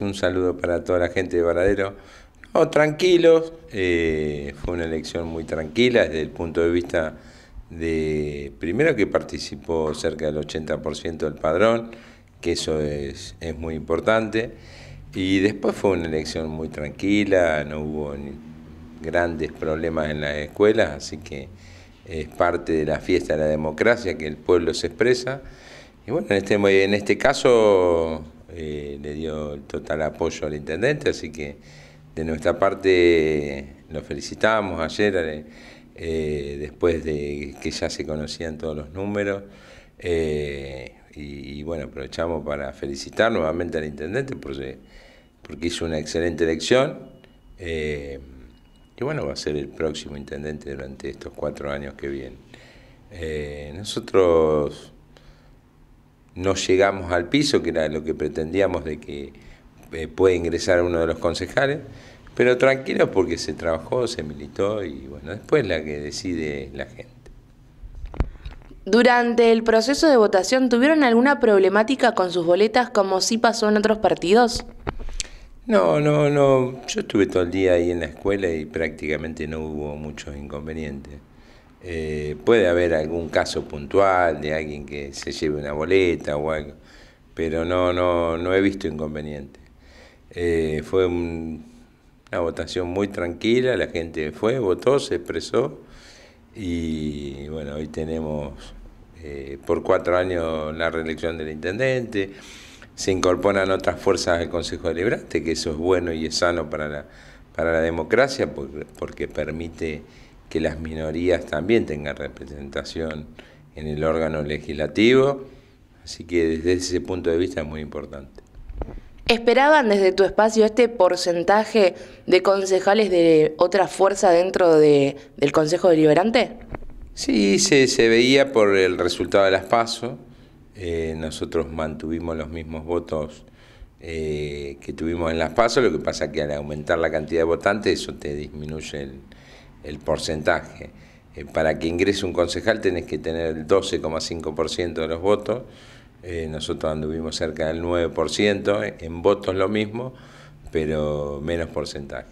Un saludo para toda la gente de Varadero. No, tranquilos, eh, fue una elección muy tranquila desde el punto de vista de, primero que participó cerca del 80% del padrón, que eso es, muy importante, y después fue una elección muy tranquila, no hubo grandes problemas en las escuelas, así que es parte de la fiesta de la democracia que el pueblo se expresa. Y bueno, en este, en este caso eh, le dio el total apoyo al intendente, así que de nuestra parte lo felicitamos ayer, eh, eh, después de que ya se conocían todos los números. y, bueno, aprovechamos para felicitar nuevamente al intendente porque, hizo una excelente elección. Eh, y bueno, va a ser el próximo intendente durante estos cuatro años que vienen. nosotros no llegamos al piso, que era lo que pretendíamos de que eh, puede ingresar uno de los concejales, pero tranquilo porque se trabajó, se militó y bueno, después la que decide la gente. Durante el proceso de votación, ¿tuvieron alguna problemática con sus boletas como sí pasó en otros partidos? No, no, no. Yo estuve todo el día ahí en la escuela y prácticamente no hubo muchos inconvenientes. Eh, puede haber algún caso puntual de alguien que se lleve una boleta o algo, pero no, no, no he visto inconveniente. Eh, fue una votación muy tranquila, la gente fue, votó, se expresó y bueno, hoy tenemos eh, por cuatro años la reelección del intendente, se incorporan otras fuerzas al Consejo Deliberante, que eso es bueno y es sano para la, para la democracia porque, porque permite que las minorías también tengan representación en el órgano legislativo, así que desde ese punto de vista es muy importante. ¿Esperaban desde tu espacio este porcentaje de concejales de otra fuerza dentro del Consejo Deliberante? Sí, se, se, veía por el resultado de las PASO. Eh, nosotros mantuvimos los mismos votos eh, que tuvimos en las PASO, lo que pasa que al aumentar la cantidad de votantes eso te disminuye el, el porcentaje. Eh, para que ingrese un concejal tenés que tener el 12,5% de los votos, eh, nosotros anduvimos cerca del 9%, eh, en votos lo mismo, pero menos porcentaje.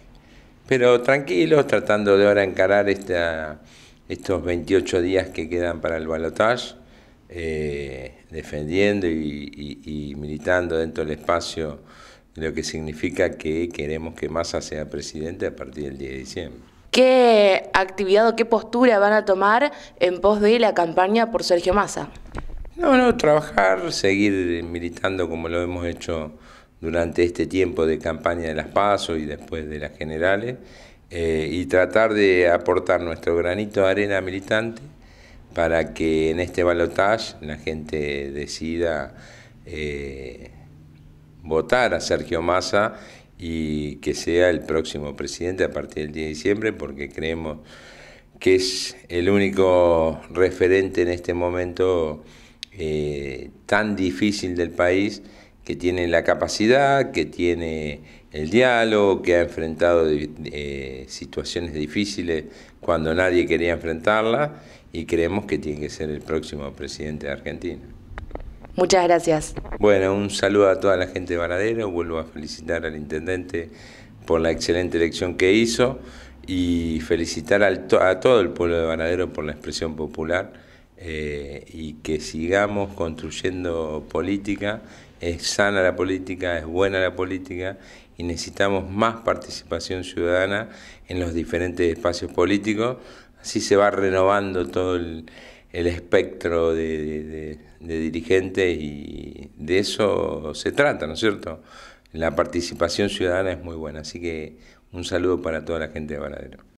Pero tranquilos, tratando de ahora encarar esta, estos 28 días que quedan para el balotaje, defendiendo y, y militando dentro del espacio lo que significa que queremos que Massa sea presidente a partir del 10 de diciembre qué actividad o qué postura van a tomar en pos de la campaña por Sergio Massa. No, no, trabajar, seguir militando como lo hemos hecho durante este tiempo de campaña de las PASO y después de las generales, eh, y tratar de aportar nuestro granito de arena militante para que en este balotaje la gente decida eh, votar a Sergio Massa y que sea el próximo presidente a partir del día de diciembre porque creemos que es el único referente en este momento eh, tan difícil del país que tiene la capacidad, que tiene el diálogo, que ha enfrentado eh, situaciones difíciles cuando nadie quería enfrentarla y creemos que tiene que ser el próximo presidente de Argentina. Muchas gracias. Bueno, un saludo a toda la gente de Varadero. Vuelvo a felicitar al intendente por la excelente elección que hizo y felicitar a todo el pueblo de Varadero por la expresión popular eh, y que sigamos construyendo política. Es sana la política, es buena la política y necesitamos más participación ciudadana en los diferentes espacios políticos. Así se va renovando todo el el espectro de, dirigentes y de eso se trata, ¿no es cierto? La participación ciudadana es muy buena, así que un saludo para toda la gente de Valadero